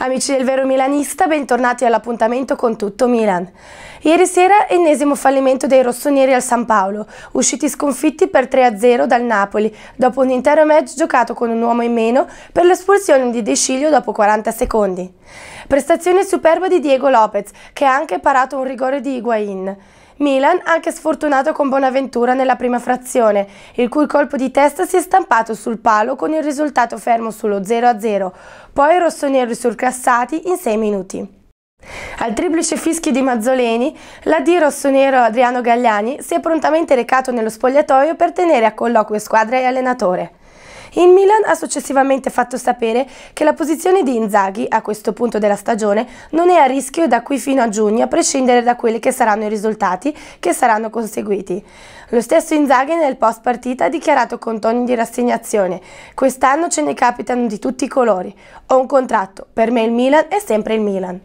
Amici del vero milanista, bentornati all'appuntamento con Tutto Milan. Ieri sera ennesimo fallimento dei rossoneri al San Paolo, usciti sconfitti per 3-0 dal Napoli, dopo un intero match giocato con un uomo in meno per l'espulsione di De Sciglio dopo 40 secondi. Prestazione superba di Diego Lopez, che ha anche parato un rigore di Higuain. Milan anche sfortunato con Bonaventura nella prima frazione, il cui colpo di testa si è stampato sul palo con il risultato fermo sullo 0-0, poi rossonero e surclassati in 6 minuti. Al triplice fischio di Mazzoleni, l'AD rossonero Adriano Gagliani si è prontamente recato nello spogliatoio per tenere a colloquio squadra e allenatore. Il Milan ha successivamente fatto sapere che la posizione di Inzaghi a questo punto della stagione non è a rischio da qui fino a giugno a prescindere da quelli che saranno i risultati che saranno conseguiti. Lo stesso Inzaghi nel post partita ha dichiarato con toni di rassegnazione «Quest'anno ce ne capitano di tutti i colori. Ho un contratto, per me il Milan è sempre il Milan».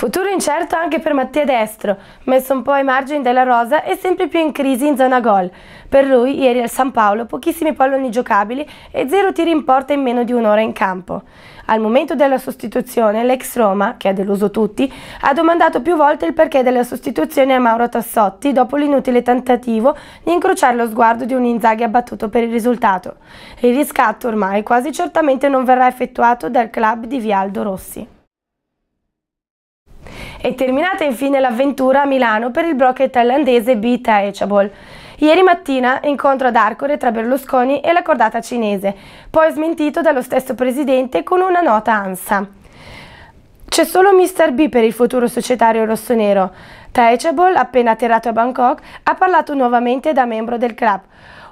Futuro incerto anche per Mattia Destro, messo un po' ai margini della rosa e sempre più in crisi in zona gol. Per lui, ieri al San Paolo, pochissimi palloni giocabili e zero tiri in porta in meno di un'ora in campo. Al momento della sostituzione, l'ex Roma, che ha deluso tutti, ha domandato più volte il perché della sostituzione a Mauro Tassotti dopo l'inutile tentativo di incrociare lo sguardo di un Inzaghi abbattuto per il risultato. Il riscatto ormai quasi certamente non verrà effettuato dal club di Vialdo Rossi. È terminata infine l'avventura a Milano per il broker thailandese B Teachable. Ieri mattina incontro ad Arcore tra Berlusconi e la cordata cinese, poi smentito dallo stesso presidente con una nota ANSA. C'è solo Mr. B per il futuro societario rossonero. Teachable, appena atterrato a Bangkok, ha parlato nuovamente da membro del club.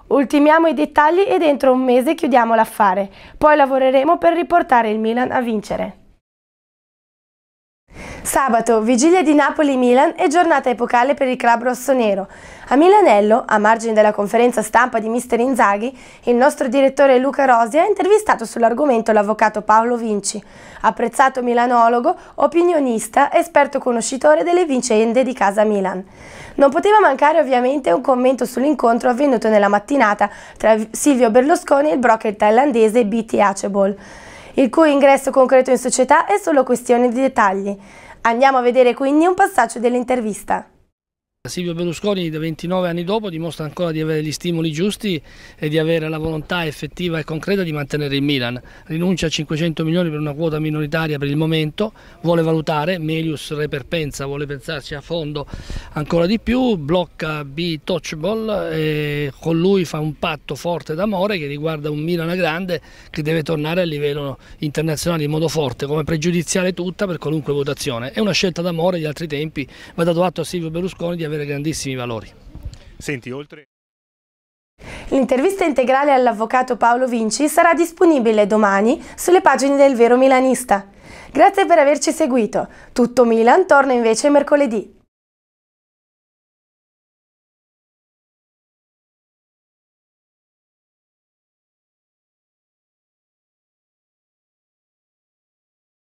Ultimiamo i dettagli e dentro un mese chiudiamo l'affare. Poi lavoreremo per riportare il Milan a vincere. Sabato, vigilia di Napoli-Milan e giornata epocale per il club rossonero. A Milanello, a margine della conferenza stampa di Mister Inzaghi, il nostro direttore Luca Rosi ha intervistato sull'argomento l'avvocato Paolo Vinci, apprezzato milanologo, opinionista, esperto conoscitore delle vicende di casa Milan. Non poteva mancare ovviamente un commento sull'incontro avvenuto nella mattinata tra Silvio Berlusconi e il broker thailandese BT Acebol il cui ingresso concreto in società è solo questione di dettagli. Andiamo a vedere quindi un passaggio dell'intervista. Silvio Berlusconi 29 anni dopo dimostra ancora di avere gli stimoli giusti e di avere la volontà effettiva e concreta di mantenere il Milan. Rinuncia a 500 milioni per una quota minoritaria per il momento, vuole valutare, Melius reperpensa, vuole pensarci a fondo ancora di più, blocca B Touchball e con lui fa un patto forte d'amore che riguarda un Milan grande che deve tornare a livello internazionale in modo forte, come pregiudiziale tutta per qualunque votazione. È una scelta d'amore di altri tempi, va dato atto a Silvio Berlusconi di avere grandissimi valori. Senti, oltre... L'intervista integrale all'avvocato Paolo Vinci sarà disponibile domani sulle pagine del Vero Milanista. Grazie per averci seguito. Tutto Milan torna invece mercoledì.